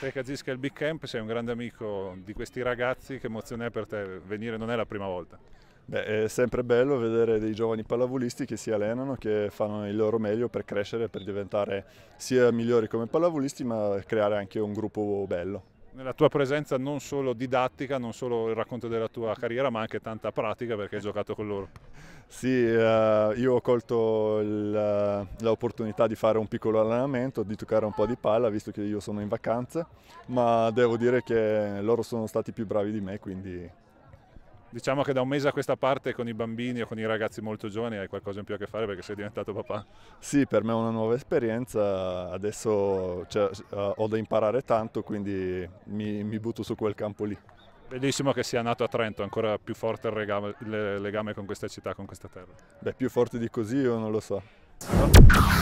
Te Kazisca il Big Camp, sei un grande amico di questi ragazzi, che emozione è per te venire? Non è la prima volta. Beh, è sempre bello vedere dei giovani pallavolisti che si allenano, che fanno il loro meglio per crescere, per diventare sia migliori come pallavolisti, ma creare anche un gruppo bello nella tua presenza non solo didattica, non solo il racconto della tua carriera, ma anche tanta pratica perché hai giocato con loro. Sì, eh, io ho colto eh, l'opportunità di fare un piccolo allenamento, di toccare un po' di palla, visto che io sono in vacanza, ma devo dire che loro sono stati più bravi di me, quindi Diciamo che da un mese a questa parte con i bambini o con i ragazzi molto giovani hai qualcosa in più a che fare perché sei diventato papà. Sì, per me è una nuova esperienza, adesso cioè, eh, ho da imparare tanto, quindi mi, mi butto su quel campo lì bellissimo che sia nato a Trento, ancora più forte il legame, il legame, con questa città, con questa terra. Beh, più forte di così io non lo so. No?